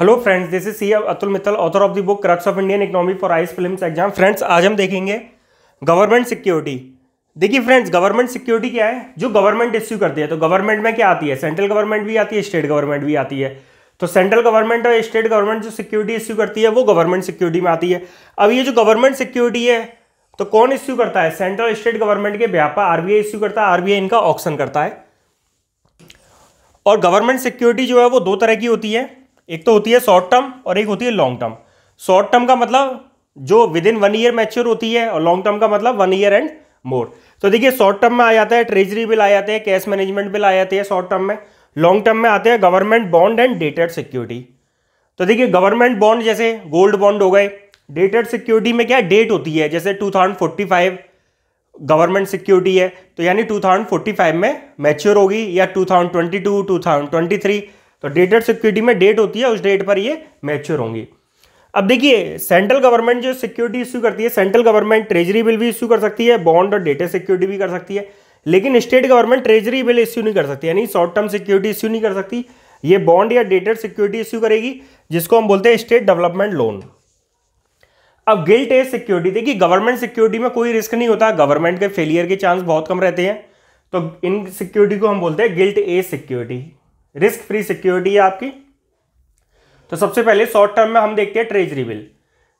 hello friends this is C Atul Mittal author of the book Crux of Indian economy for ice films exam friends आज हम देखेंगे government security देखिए friends government security क्या है जो government issue करती है तो गवर्नमेंट में क्या आती है सेंट्रल गवर्नमेंट भी आती है स्टेट गवर्नमेंट भी आती है तो सेंट्रल गवर्नमेंट और स्टेट गवर्नमेंट जो सिक्योरिटी इश्यू करती है वो गवर्नमेंट सिक्योरिटी में आती है अब ये जो गवर्नमेंट सिक्योरिटी है तो कौन इश्यू करता है सेंट्रल स्टेट गवर्नमेंट के ब्यापा आरबीआई इश्यू करता है आरबीआई इनका ऑप्शन करता है और गवर्नमेंट सिक्योरिटी जो है वो दो तरह की होती है एक तो होती है शॉर्ट टर्म और एक होती है लॉन्ग टर्म शॉर्ट टर्म का मतलब जो within one year mature होती है और लॉन्ग टर्म का मतलब वन ईयर एंड मोर तो देखिए शॉर्ट टर्म में आ जाता है ट्रेजरी बिल आ जाते हैं कैश मैनेजमेंट बिल आ जाते हैं शॉर्ट टर्म में लॉन्ग टर्म में आते हैं government bond and dated security तो देखिए गवर्नमेंट बॉन्ड जैसे गोल्ड बॉन्ड हो गए डेटेड सिक्योरिटी में क्या डेट होती है जैसे 2045 गवर्नमेंट सिक्योरिटी है तो यानी 2045 में मैच्योर होगी या 2022, 2023 तो डेटेड सिक्योरिटी में डेट होती है उस डेट पर ये मैच्योर होंगी अब देखिए सेंट्रल गवर्नमेंट जो सिक्योरिटी इश्यू करती है सेंट्रल गवर्नमेंट ट्रेजरी बिल भी इश्यू कर सकती है बॉन्ड और डेटेड सिक्योरिटी भी कर सकती है लेकिन state government treasury bill issue नहीं कर सकती यानी शॉर्ट टर्म सिक्योरिटी इश्यू नहीं कर सकती ये बॉन्ड या डेटेड सिक्योरिटी इश्यू करेगी जिसको हम बोलते हैं स्टेट डेवलपमेंट लोन अब गिल्ट एज सिक्योरिटी देखिए गवर्नमेंट सिक्योरिटी में कोई रिस्क नहीं होता गवर्नमेंट के फेलियर के चांस बहुत कम रहते हैं तो इन सिक्योरिटी को हम बोलते हैं gilt edge security risk free security है आपकी तो सबसे पहले शॉर्ट टर्म में हम देखते हैं ट्रेजरी बिल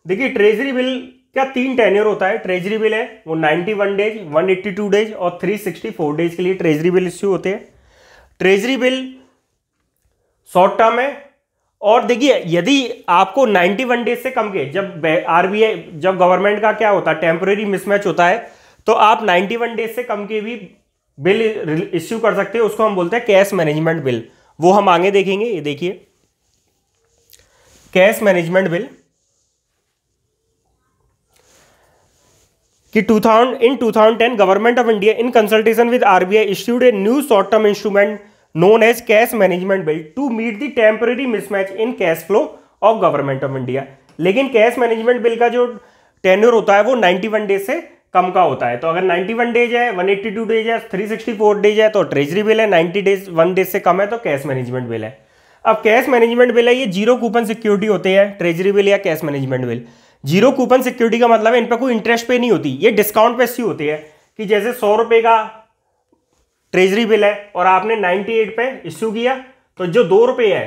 देखिए ट्रेजरी बिल क्या तीन टेन्योर होता है ट्रेजरी बिल है वो 91 डेज 182 डेज और 364 डेज के लिए ट्रेजरी बिल इश्यू होते हैं ट्रेजरी बिल शॉर्ट टर्म है और देखिए यदि आपको 91 डेज से कम के जब आरबीआई जब गवर्नमेंट का क्या होता है टेम्प्रेरी मिसमैच होता है तो आप 91 डेज से कम के भी बिल इश्यू कर सकते हो उसको हम बोलते हैं कैश मैनेजमेंट बिल वो हम आगे देखेंगे ये देखिए कैश मैनेजमेंट बिल कि 2000 in 2010 government of India in consultation with RBI issued a new short term instrument known as cash management bill to meet the temporary mismatch in cash flow of government of India लेकिन cash management bill का जो tenure होता है वो 91 days से कम का होता है तो अगर 91 डेज है 182 डेज है 364 डेज है तो ट्रेजरी बिल है 90 डेज वन डेज से कम है तो कैश मैनेजमेंट बिल है अब कैश मैनेजमेंट बिल है ये जीरो कूपन सिक्योरिटी होते हैं ट्रेजरी बिल या cash management bill zero coupon security का मतलब है इन पर कोई इंटरेस्ट पे नहीं होती ये डिस्काउंट पे सी होती है कि जैसे सौ रुपये का ट्रेजरी बिल है और आपने नाइन्टी एट पे इश्यू किया तो जो दो रुपए है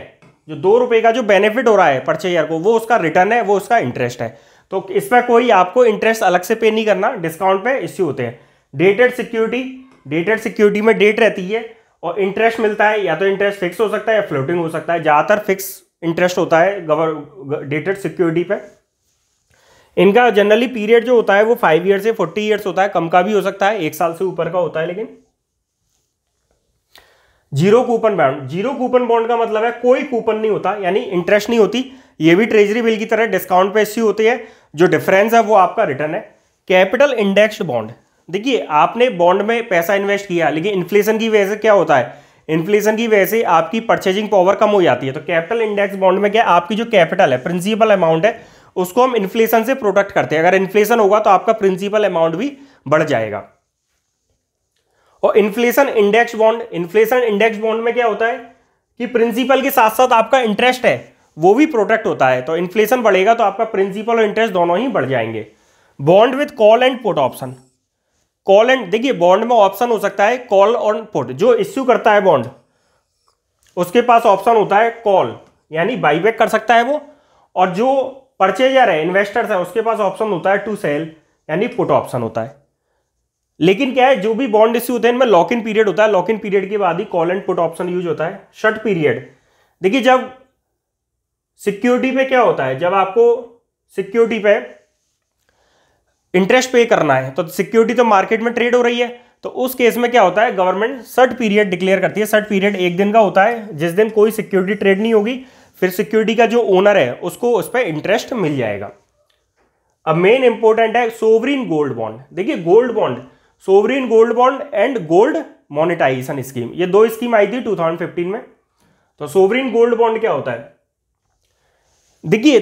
जो दो रुपए का जो बेनिफिट हो रहा है परचेयर को वो उसका रिटर्न है वो उसका इंटरेस्ट है तो इसमें कोई आपको इंटरेस्ट अलग से पे नहीं करना डिस्काउंट पे इश्यू होते हैं डेटेड सिक्योरिटी डेटेड सिक्योरिटी में डेट रहती है और इंटरेस्ट मिलता है या तो इंटरेस्ट फिक्स हो सकता है या फ्लोटिंग हो सकता है ज़्यादातर फिक्स इंटरेस्ट होता है गवर डेटेड सिक्योरिटी पे इनका जनरली पीरियड जो होता है वो फाइव ईयर से फोर्टी ईयर्स होता है कम का भी हो सकता है एक साल से ऊपर का होता है लेकिन zero coupon bond zero coupon bond का मतलब है कोई कूपन नहीं होता यानी इंटरेस्ट नहीं होती ये भी ट्रेजरी बिल की तरह डिस्काउंट पे इश्यू होती है जो डिफरेंस है वो आपका रिटर्न है कैपिटल इंडेक्स्ड बॉन्ड देखिए आपने बॉन्ड में पैसा इन्वेस्ट किया लेकिन इन्फ्लेशन की वजह से क्या होता है इन्फ्लेशन की वजह से आपकी परचेजिंग पावर कम हो जाती है तो कैपिटल इंडेक्स बॉन्ड में क्या आपकी जो कैपिटल है प्रिंसिपल अमाउंट है उसको हम इन्फ्लेशन से प्रोटेक्ट करते हैं अगर इन्फ्लेशन होगा तो आपका प्रिंसिपल अमाउंट भी बढ़ जाएगा और inflation index bond inflation index bond में क्या होता है कि प्रिंसिपल के साथ साथ आपका इंटरेस्ट है वो भी प्रोटेक्ट होता है तो इन्फ्लेशन बढ़ेगा तो आपका प्रिंसिपल और इंटरेस्ट दोनों ही बढ़ जाएंगे bond with call and put option call and देखिए बॉन्ड में ऑप्शन हो सकता है कॉल और पुट जो इश्यू करता है बॉन्ड उसके पास ऑप्शन होता है कॉल यानी बाईबैक कर सकता है वो और जो परचेजर है इन्वेस्टर्स है उसके पास ऑप्शन होता है टू सेल यानी पुट ऑप्शन होता है लेकिन क्या है जो भी बॉन्ड इश्यू होते हैं इनमें लॉक इन पीरियड होता है लॉक इन पीरियड के बाद ही call and put option use होता है शर्ट पीरियड देखिए जब सिक्योरिटी पे क्या होता है जब आपको सिक्योरिटी पे इंटरेस्ट पे करना है तो सिक्योरिटी तो मार्केट में ट्रेड हो रही है तो उस केस में क्या होता है गवर्नमेंट सर्ट पीरियड डिक्लेयर करती है सर्ट पीरियड एक दिन का होता है जिस दिन कोई सिक्योरिटी ट्रेड नहीं होगी फिर सिक्योरिटी का जो ओनर है उसको उस पर इंटरेस्ट मिल जाएगा अब मेन इंपॉर्टेंट है सोवरीन गोल्ड बॉन्ड देखिए gold bond sovereign gold bond and gold monetization scheme ये दो स्कीम आई थी 2015 में तो सोवरीन गोल्ड बॉन्ड क्या होता है देखिए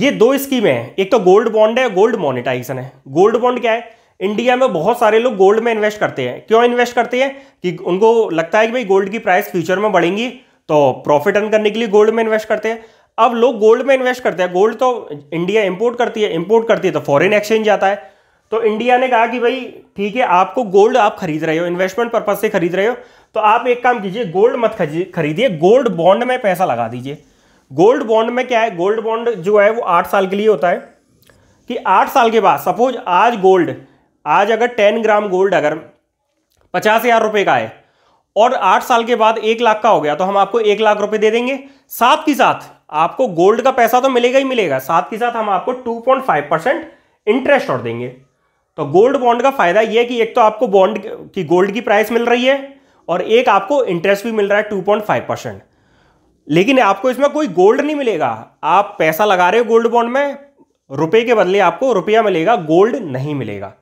ये दो स्कीमें हैं एक तो गोल्ड बॉन्ड है गोल्ड मोनिटाइजेशन है गोल्ड बॉन्ड क्या है इंडिया में बहुत सारे लोग गोल्ड में इन्वेस्ट करते हैं क्यों इन्वेस्ट करते हैं कि उनको लगता है कि भाई गोल्ड की प्राइस फ्यूचर में बढ़ेंगी तो प्रॉफिट अर्न करने के लिए गोल्ड में इन्वेस्ट करते हैं अब लोग गोल्ड में इन्वेस्ट करते हैं गोल्ड तो इंडिया इंपोर्ट करती है इंपोर्ट करती है तो फॉरेन एक्सचेंज जाता है तो इंडिया ने कहा कि भाई ठीक है आपको गोल्ड आप खरीद रहे हो इन्वेस्टमेंट पर्पज से खरीद रहे हो तो आप एक काम कीजिए गोल्ड मत खरीदिए गोल्ड बॉन्ड में पैसा लगा दीजिए गोल्ड बॉन्ड में क्या है गोल्ड बॉन्ड जो है वो आठ साल के लिए होता है कि आठ साल के बाद सपोज आज गोल्ड आज अगर टेन ग्राम गोल्ड अगर पचास हज़ार रुपये का है और आठ साल के बाद एक लाख का हो गया तो हम आपको एक लाख रुपए दे देंगे साथ ही साथ आपको गोल्ड का पैसा तो मिलेगा ही मिलेगा साथ ही साथ हम आपको 2.5 परसेंट इंटरेस्ट और देंगे तो गोल्ड बॉन्ड का फायदा यह है कि एक तो आपको बॉन्ड की गोल्ड की प्राइस मिल रही है और एक आपको इंटरेस्ट भी मिल रहा है फाइव परसेंट लेकिन आपको इसमें कोई गोल्ड नहीं मिलेगा आप पैसा लगा रहे हो गोल्ड बॉन्ड में रुपए के बदले आपको रुपया मिलेगा गोल्ड नहीं मिलेगा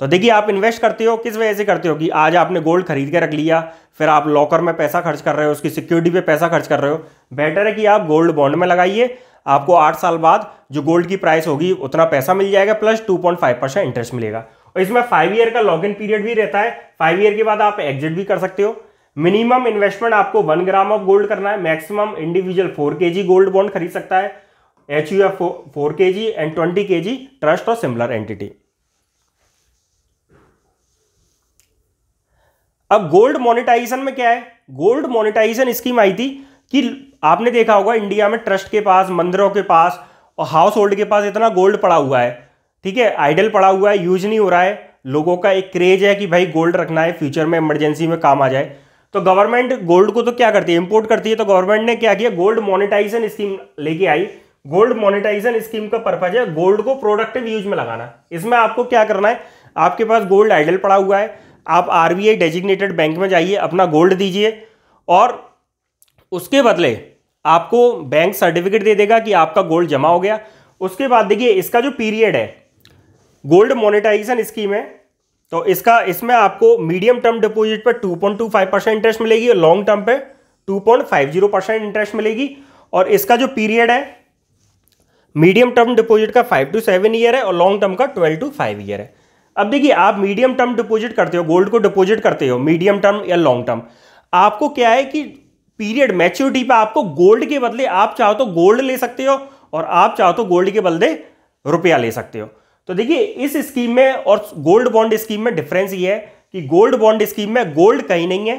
तो देखिए आप इन्वेस्ट करते हो किस वजह से करते हो कि आज आपने गोल्ड खरीद के रख लिया फिर आप लॉकर में पैसा खर्च कर रहे हो उसकी सिक्योरिटी पे पैसा खर्च कर रहे हो बेटर है कि आप गोल्ड बॉन्ड में लगाइए आपको आठ साल बाद जो गोल्ड की प्राइस होगी उतना पैसा मिल जाएगा plus two point five percent interest मिलेगा और इसमें फाइव ईयर का लॉग इन पीरियड भी रहता है फाइव ईयर के बाद आप एग्जिट भी कर सकते हो मिनिमम इन्वेस्टमेंट आपको वन ग्राम ऑफ गोल्ड करना है मैक्सिमम इंडिविजुअल फोर के जी गोल्ड बॉन्ड खरीद सकता है एच यू एफ फोर के जी and twenty K G trust और सिमिलर एंटिटी अब गोल्ड मोनिटाइजेशन में क्या है गोल्ड मोनिटाइजेशन स्कीम आई थी कि आपने देखा होगा इंडिया में ट्रस्ट के पास मंदिरों के पास और हाउस होल्ड के पास इतना गोल्ड पड़ा हुआ है ठीक है आइडल पड़ा हुआ है यूज नहीं हो रहा है लोगों का एक क्रेज है कि भाई गोल्ड रखना है फ्यूचर में इमरजेंसी में काम आ जाए तो गवर्नमेंट गोल्ड को तो क्या करती है इंपोर्ट करती है तो गवर्नमेंट ने क्या किया गोल्ड मोनिटाइजेशन स्कीम लेके आई गोल्ड मोनिटाइजेशन स्कीम का पर्पज है गोल्ड को प्रोडक्टिव यूज में लगाना इसमें आपको क्या करना है आपके पास गोल्ड आइडल पड़ा हुआ है आप आरबीआई डेजिग्नेटेड बैंक में जाइए अपना गोल्ड दीजिए और उसके बदले आपको बैंक सर्टिफिकेट दे देगा कि आपका गोल्ड जमा हो गया उसके बाद देखिए इसका जो पीरियड है गोल्ड मोनिटाइजेशन स्कीम है तो इसका इसमें आपको मीडियम टर्म डिपोजिट पर 2.25 परसेंट इंटरेस्ट मिलेगी और लॉन्ग टर्म पे 2.50 परसेंट इंटरेस्ट मिलेगी और इसका जो पीरियड है मीडियम टर्म डिपोजिट का फाइव टू सेवन ईयर है और लॉन्ग टर्म का ट्वेल्व टू फाइव ईयर है अब देखिए आप मीडियम टर्म डिपोजिट करते हो गोल्ड को डिपोजिट करते हो मीडियम टर्म या लॉन्ग टर्म आपको क्या है कि पीरियड मैच्योरिटी पे आपको गोल्ड के बदले आप चाहो तो गोल्ड ले सकते हो और आप चाहो तो गोल्ड के बदले रुपया ले सकते हो तो देखिए इस स्कीम में और गोल्ड बॉन्ड स्कीम में डिफरेंस ये है कि गोल्ड बॉन्ड स्कीम में गोल्ड कहीं नहीं है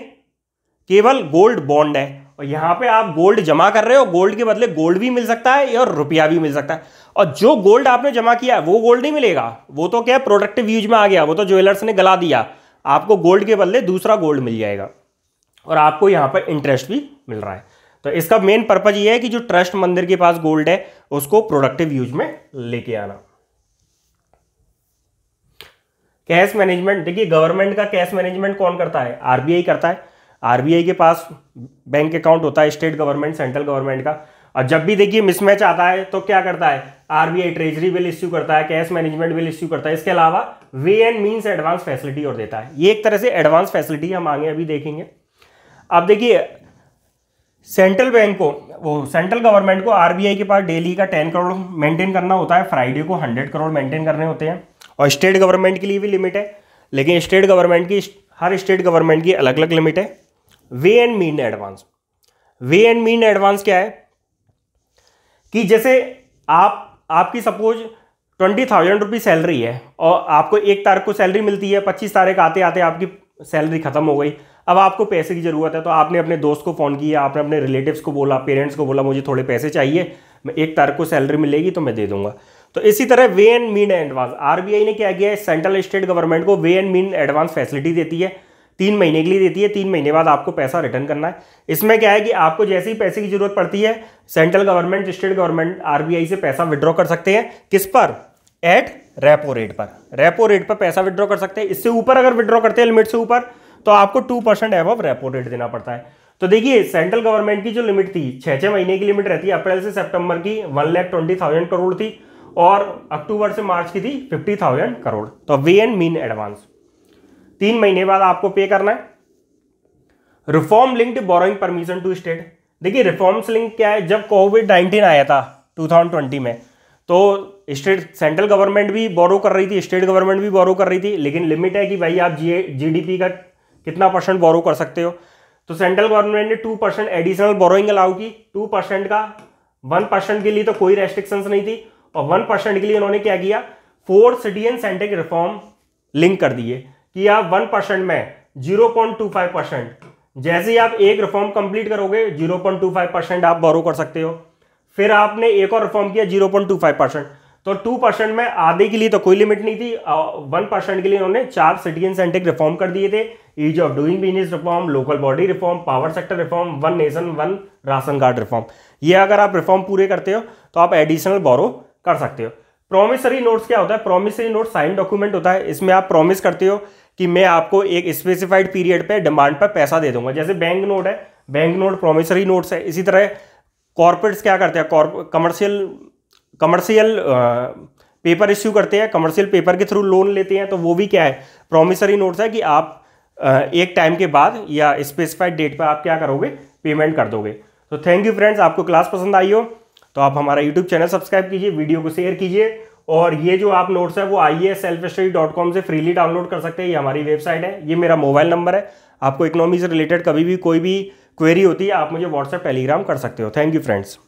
केवल गोल्ड बॉन्ड है और यहाँ पे आप गोल्ड जमा कर रहे हो गोल्ड के बदले गोल्ड भी मिल सकता है और रुपया भी मिल सकता है और जो गोल्ड आपने जमा किया है वो गोल्ड नहीं मिलेगा वो तो क्या प्रोडक्टिव यूज में आ गया वो तो ज्वेलर्स ने गला दिया आपको गोल्ड के बदले दूसरा गोल्ड मिल जाएगा और आपको यहाँ पर इंटरेस्ट भी मिल रहा है तो इसका मेन पर्पज ये है कि जो ट्रस्ट मंदिर के पास गोल्ड है उसको प्रोडक्टिव यूज में लेके आना कैश मैनेजमेंट देखिए गवर्नमेंट का कैश मैनेजमेंट कौन करता है आरबीआई करता है आरबीआई के पास बैंक अकाउंट होता है स्टेट गवर्नमेंट सेंट्रल गवर्नमेंट का और जब भी देखिए मिसमैच आता है तो क्या करता है आरबीआई ट्रेजरी बिल इश्यू करता है कैश मैनेजमेंट बिल इश्यू करता है इसके अलावा ways and means advance facility और देता है ये एक तरह से एडवांस फैसिलिटी हम आगे अभी देखेंगे अब देखिए सेंट्रल बैंक को वो सेंट्रल गवर्नमेंट को आरबीआई के पास डेली का टेन करोड़ मेंटेन करना होता है फ्राइडे को हंड्रेड करोड़ मेंटेन करने होते हैं और स्टेट गवर्नमेंट के लिए भी लिमिट है लेकिन स्टेट गवर्नमेंट की हर स्टेट गवर्नमेंट की अलग अलग लिमिट है ways and mean advance ways and mean advance क्या है कि जैसे आप आपकी suppose twenty thousand rupees salary है और आपको एक तारीख को सैलरी मिलती है पच्चीस तारीख आते आते आपकी सैलरी ख़त्म हो गई अब आपको पैसे की ज़रूरत है तो आपने अपने दोस्त को फ़ोन किया आपने अपने रिलेटिव्स को बोला पेरेंट्स को बोला मुझे थोड़े पैसे चाहिए मैं एक तारीख को सैलरी मिलेगी तो मैं दे दूंगा तो इसी तरह ways and mean advance RBI ने क्या किया है सेंट्रल स्टेट गवर्नमेंट को ways and mean advance facility देती है तीन महीने के लिए देती है तीन महीने बाद आपको पैसा रिटर्न करना है इसमें क्या है कि आपको जैसे ही पैसे की जरूरत पड़ती है central government state government RBI से पैसा विड्रॉ कर सकते हैं किस पर एट रेपो रेट पर रेपो रेट पर पैसा विड्रॉ कर सकते हैं इससे ऊपर अगर विड्रॉ करते हैं लिमिट से ऊपर तो आपको two percent above repo rate देना पड़ता है तो देखिए सेंट्रल गवर्नमेंट की जो लिमिट थी छह छह महीने की लिमिट रहती है अप्रैल से सितंबर की one lakh twenty thousand crore थी और अक्टूबर से मार्च की थी फिफ्टी थाउजेंड करोड़ तो वे एंड मीन एडवांस तीन महीने बाद आपको पे करना है reform linked borrowing permission to state देखिए रिफॉर्म्स लिंक क्या है जब कोविड नाइन्टीन आया था ट्वेंटी में तो स्टेट सेंट्रल गवर्नमेंट भी बोरो कर रही थी स्टेट गवर्नमेंट भी बोरो कर रही थी लेकिन लिमिट है कि भाई आप जी जीडीपी का कितना परसेंट बोरो कर सकते हो तो सेंट्रल गवर्नमेंट ने two percent additional borrowing allow की टू परसेंट का वन परसेंट के लिए तो कोई रेस्ट्रिक्शंस नहीं थी और वन परसेंट के लिए उन्होंने क्या किया फोर सिटी एंड सेंटर के रिफॉर्म लिंक कर दिए कि आप वन परसेंट में zero point two five percent जैसे ही आप एक रिफॉर्म कंप्लीट करोगे zero point two five percent आप बोरो कर सकते हो फिर आपने एक और रिफॉर्म किया zero point two five percent तो टू परसेंट में आधे के लिए तो कोई लिमिट नहीं थी वन परसेंट के लिए उन्होंने चार सिटीजन सेंट्रिक रिफॉर्म कर दिए थे ease of doing business reform local body reform power sector reform one nation one ration card reform ये अगर आप रिफॉर्म पूरे करते हो तो आप एडिशनल बोरो कर सकते हो प्रोमिसरी नोट्स क्या होता है प्रोमिसरी नोट साइन डॉक्यूमेंट होता है इसमें आप प्रोमिस करते हो कि मैं आपको एक स्पेसिफाइड पीरियड पर डिमांड पर पैसा दे दूंगा जैसे बैंक नोट है बैंक नोट प्रोमिसरी नोट्स है इसी तरह कॉरपोरेट्स क्या करते हैं कमर्शियल कमर्शियल पेपर इश्यू करते हैं कमर्शियल पेपर के थ्रू लोन लेते हैं तो वो भी क्या है प्रोमिसरी नोट्स है कि आप एक टाइम के बाद या स्पेसिफाइड डेट पर आप क्या करोगे पेमेंट कर दोगे तो थैंक यू फ्रेंड्स आपको क्लास पसंद आई हो तो आप हमारा यूट्यूब चैनल सब्सक्राइब कीजिए वीडियो को शेयर कीजिए और ये जो आप नोट्स है वो आइए सेल्फ स्टडी डॉट कॉम से फ्रीली डाउनलोड कर सकते हैं ये हमारी वेबसाइट है ये मेरा मोबाइल नंबर है आपको इकोनॉमी से रिलेटेड कभी भी कोई भी क्वेरी होती है आप मुझे व्हाट्सएप टेलीग्राम कर सकते हो थैंक यू फ्रेंड्स